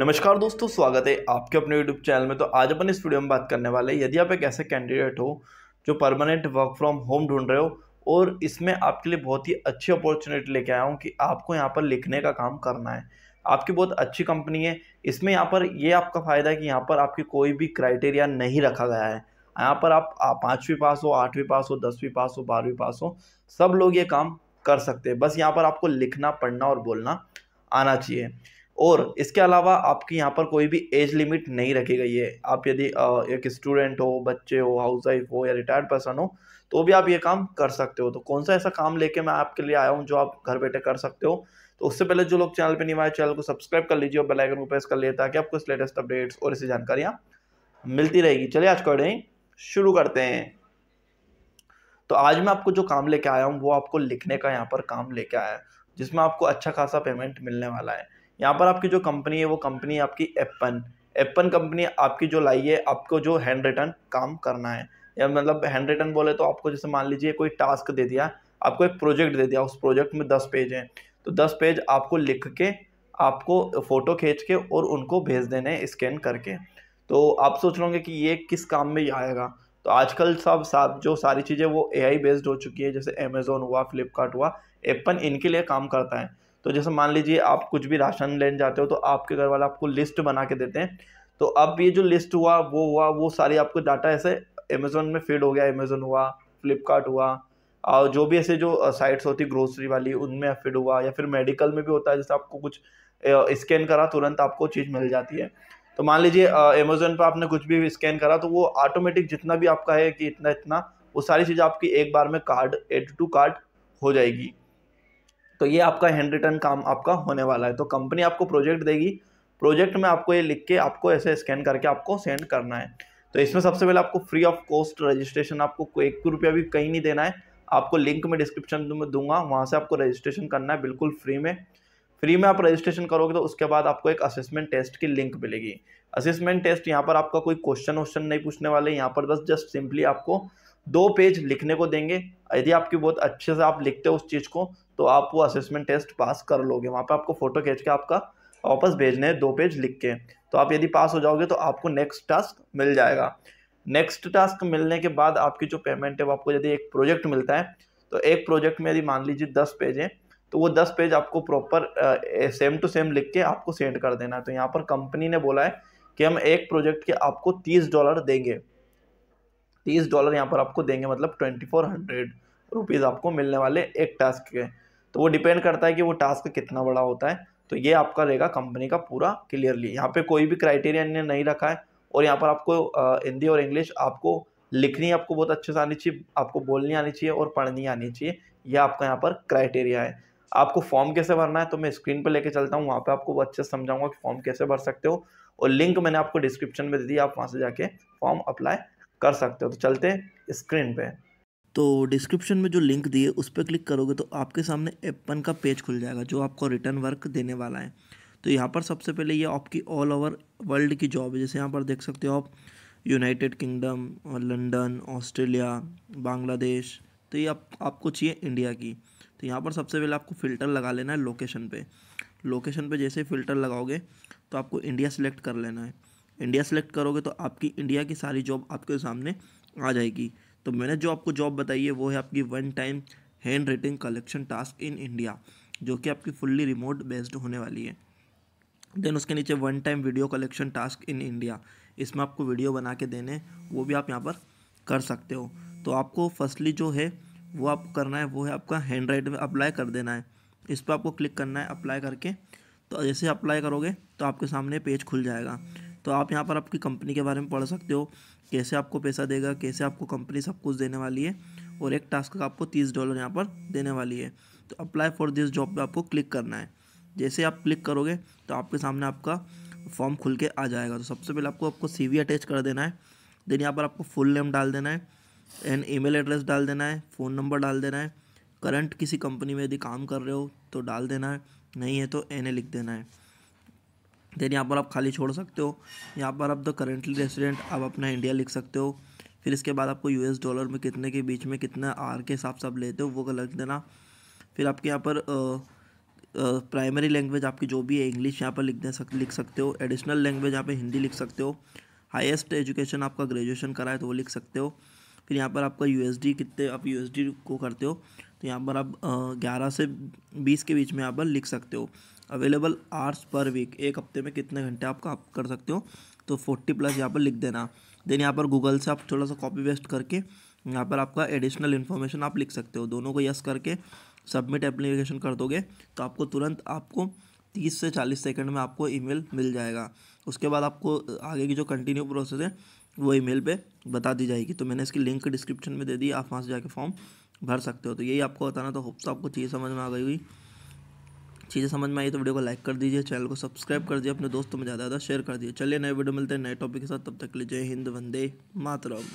नमस्कार दोस्तों स्वागत है आपके अपने यूट्यूब चैनल में तो आज अपन इस वीडियो में बात करने वाले हैं यदि आप एक ऐसे कैंडिडेट हो जो परमानेंट वर्क फ्रॉम होम ढूंढ रहे हो और इसमें आपके लिए बहुत ही अच्छी अपॉर्चुनिटी लेके आया हूँ कि आपको यहाँ पर लिखने का काम करना है आपकी बहुत अच्छी कंपनी है इसमें यहाँ पर ये आपका फ़ायदा है कि यहाँ पर आपकी कोई भी क्राइटेरिया नहीं रखा गया है यहाँ पर आप पाँचवीं पास हो आठवीं पास हो दसवीं पास हो बारहवीं पास हो सब लोग ये काम कर सकते हैं बस यहाँ पर आपको लिखना पढ़ना और बोलना आना चाहिए और इसके अलावा आपकी यहाँ पर कोई भी एज लिमिट नहीं रखी गई है आप यदि एक स्टूडेंट हो बच्चे हो हाउस वाइफ हो या रिटायर्ड पर्सन हो तो भी आप ये काम कर सकते हो तो कौन सा ऐसा काम लेके मैं आपके लिए आया हूँ जो आप घर बैठे कर सकते हो तो उससे पहले जो लोग चैनल पर नहीं आए चैनल को सब्सक्राइब कर लीजिए और बेलाइकन को प्रेस कर लिए ताकि आपको इस लेटेस्ट अपडेट्स और ऐसी जानकारियाँ मिलती रहेगी चलिए आज का शुरू करते हैं तो आज मैं आपको जो काम लेके आया हूँ वो आपको लिखने का यहाँ पर काम लेके आया है जिसमें आपको अच्छा खासा पेमेंट मिलने वाला है यहाँ पर आपकी जो कंपनी है वो कंपनी है आपकी एप्पन एप्पन कंपनी आपकी जो लाई है आपको जो हैंड रिटर्न काम करना है या मतलब हैंड रिटर्न बोले तो आपको जैसे मान लीजिए कोई टास्क दे दिया आपको एक प्रोजेक्ट दे दिया उस प्रोजेक्ट में दस पेज हैं तो दस पेज आपको लिख के आपको फ़ोटो खींच के और उनको भेज देने स्कैन करके तो आप सोच लोगे कि ये किस काम में आएगा तो आजकल सब साहब जो सारी चीज़ें वो एआई बेस्ड हो चुकी है जैसे अमेज़ोन हुआ फ्लिपकार्ट हुआ एप्पन इनके लिए काम करता है तो जैसे मान लीजिए आप कुछ भी राशन लेने जाते हो तो आपके घर वाले आपको लिस्ट बना के देते हैं तो अब ये जो लिस्ट हुआ वो हुआ वो सारी आपको डाटा ऐसे अमेज़ोन में फीड हो गया अमेज़ोन हुआ फ्लिपकार्ट हुआ और जो भी ऐसे जो साइट्स होती ग्रोसरी वाली उनमें फीड हुआ या फिर मेडिकल में भी होता है जैसे आपको कुछ स्कैन करा तुरंत आपको चीज़ मिल जाती है तो मान लीजिए अमेज़ोन पर आपने कुछ भी स्कैन करा तो वो ऑटोमेटिक जितना भी आपका है कि इतना इतना वो सारी चीज़ आपकी एक बार में कार्ड एड टू कार्ड हो जाएगी तो ये आपका हैंड रिटर्न काम आपका होने वाला है तो कंपनी आपको प्रोजेक्ट देगी प्रोजेक्ट में आपको ये लिख के आपको ऐसे स्कैन करके आपको सेंड करना है तो इसमें सबसे पहले आपको फ्री ऑफ कॉस्ट रजिस्ट्रेशन आपको एक रुपया भी कहीं नहीं देना है आपको लिंक में डिस्क्रिप्शन में दूंगा वहाँ से आपको रजिस्ट्रेशन करना है बिल्कुल फ्री में फ्री में आप रजिस्ट्रेशन करोगे तो उसके बाद आपको एक असेसमेंट टेस्ट की लिंक मिलेगी असेसमेंट टेस्ट यहाँ पर आपका कोई क्वेश्चन वोश्चन नहीं पूछने वाले यहाँ पर बस जस्ट सिंपली आपको दो पेज लिखने को देंगे यदि आपकी बहुत अच्छे से आप लिखते हो उस चीज़ को तो आप वो असेसमेंट टेस्ट पास कर लोगे वहाँ पर आपको फ़ोटो खींच के आपका वापस भेजना है दो पेज लिख के तो आप यदि पास हो जाओगे तो आपको नेक्स्ट टास्क मिल जाएगा नेक्स्ट टास्क मिलने के बाद आपकी जो पेमेंट है वो आपको यदि एक प्रोजेक्ट मिलता है तो एक प्रोजेक्ट में यदि मान लीजिए दस पेज हैं तो वो दस पेज आपको प्रॉपर सेम टू सेम लिख के आपको सेंड कर देना है तो यहाँ पर कंपनी ने बोला है कि हम एक प्रोजेक्ट के आपको तीस डॉलर देंगे तीस डॉलर यहाँ पर आपको देंगे मतलब ट्वेंटी फोर हंड्रेड रुपीज़ आपको मिलने वाले एक टास्क के तो वो डिपेंड करता है कि वो टास्क कितना बड़ा होता है तो ये आपका रहेगा कंपनी का पूरा क्लियरली यहाँ पे कोई भी क्राइटेरिया ने नहीं रखा है और यहाँ पर आपको हिंदी और इंग्लिश आपको लिखनी आपको बहुत अच्छे से आनी चाहिए आपको बोलनी आनी चाहिए और पढ़नी आनी चाहिए यह आपका यहाँ पर क्राइटेरिया है आपको फॉर्म कैसे भरना है तो मैं स्क्रीन पर लेके चलता हूँ वहाँ पर आपको अच्छे से समझाऊंगा कि फॉर्म कैसे भर सकते हो और लिंक मैंने आपको डिस्क्रिप्शन में दे दी आप वहाँ से जाके फॉर्म अप्लाई कर सकते हो तो चलते हैं स्क्रीन पर तो डिस्क्रिप्शन में जो लिंक दिए उस पर क्लिक करोगे तो आपके सामने एप्पन का पेज खुल जाएगा जो आपको रिटर्न वर्क देने वाला है तो यहाँ पर सबसे पहले ये आपकी ऑल ओवर वर्ल्ड की जॉब है जैसे यहाँ पर देख सकते हो आप United Kingdom London Australia Bangladesh तो ये आप, आपको चाहिए इंडिया की तो यहाँ पर सबसे पहले आपको फ़िल्टर लगा लेना है लोकेशन पे लोकेशन पे जैसे फ़िल्टर लगाओगे तो आपको इंडिया सेलेक्ट कर लेना है इंडिया सेलेक्ट करोगे तो आपकी इंडिया की सारी जॉब आपके सामने आ जाएगी तो मैंने जो आपको जॉब बताई है वो है आपकी one time handwriting collection task in India जो कि आपकी फुल्ली रिमोट बेस्ड होने वाली है देन उसके नीचे one time video collection task in India इसमें आपको वीडियो बना के देने वो भी आप यहाँ पर कर सकते हो तो आपको फर्स्टली जो है वो आप करना है वो है आपका हैंड राइट में अप्लाई कर देना है इस पर आपको क्लिक करना है अप्लाई करके तो जैसे अप्लाई करोगे तो आपके सामने पेज खुल जाएगा तो आप यहाँ पर आपकी कंपनी के बारे में पढ़ सकते हो कैसे आपको पैसा देगा कैसे आपको कंपनी सब कुछ देने वाली है और एक टास्क का आपको तीस डॉलर यहाँ पर देने वाली है तो अप्लाई फॉर दिस जॉब पर आपको क्लिक करना है जैसे आप क्लिक करोगे तो आपके सामने आपका फॉर्म खुल के आ जाएगा तो सबसे पहले आपको आपको सी अटैच कर देना है देन यहाँ पर आपको फुल नेम डाल देना है एंड ईमेल एड्रेस डाल देना है फ़ोन नंबर डाल देना है करंट किसी कंपनी में यदि काम कर रहे हो तो डाल देना है नहीं है तो एन लिख देना है देन यहाँ पर आप खाली छोड़ सकते हो यहाँ पर आप द करेंटली रेसिडेंट आप अपना इंडिया लिख सकते हो फिर इसके बाद आपको यूएस डॉलर में कितने के बीच में कितना आर के हिसाब से आप लेते हो वो गलत देना फिर आपके यहाँ पर प्राइमरी लैंग्वेज आपकी जो भी है इंग्लिश यहाँ पर लिख दे सक लिख सकते हो एडिशनल लैंग्वेज यहाँ पर हिंदी लिख सकते हो हाईएस्ट एजुकेशन आपका ग्रेजुएशन करा है तो वो लिख सकते हो फिर यहाँ पर आपका यू कितने आप यू को करते हो तो यहाँ पर आप ग्यारह से बीस के बीच में यहाँ पर लिख सकते हो अवेलेबल आवर्स पर वीक एक हफ्ते में कितने घंटे आप काम कर सकते हो तो फोर्टी प्लस यहाँ पर लिख देना देन यहाँ पर गूगल से आप थोड़ा सा कॉपी पेस्ट करके यहाँ पर आपका एडिशनल इन्फॉर्मेशन आप लिख सकते हो दोनों को यस करके सबमिट एप्लीकेशन कर दोगे तो आपको तुरंत आपको तीस से चालीस सेकंड में आपको ईमेल मिल जाएगा उसके बाद आपको आगे की जो कंटिन्यू प्रोसेस है वो ईमेल पे बता दी जाएगी तो मैंने इसकी लिंक डिस्क्रिप्शन में दे दी आप वहाँ से जाके फॉर्म भर सकते हो तो यही आपको बताना तो होप्स आपको चीज़ समझ में आ गई हुई चीज़ें समझ में आई तो वीडियो को लाइक कर दीजिए चैनल को सब्सक्राइब कर दीजिए अपने दोस्तों में ज़्यादा ज़्यादा शेयर कर दीजिए चलिए नए वीडियो मिलते हैं नए टॉपिक के साथ तब तक लीजिए हिंद वंदे मातरम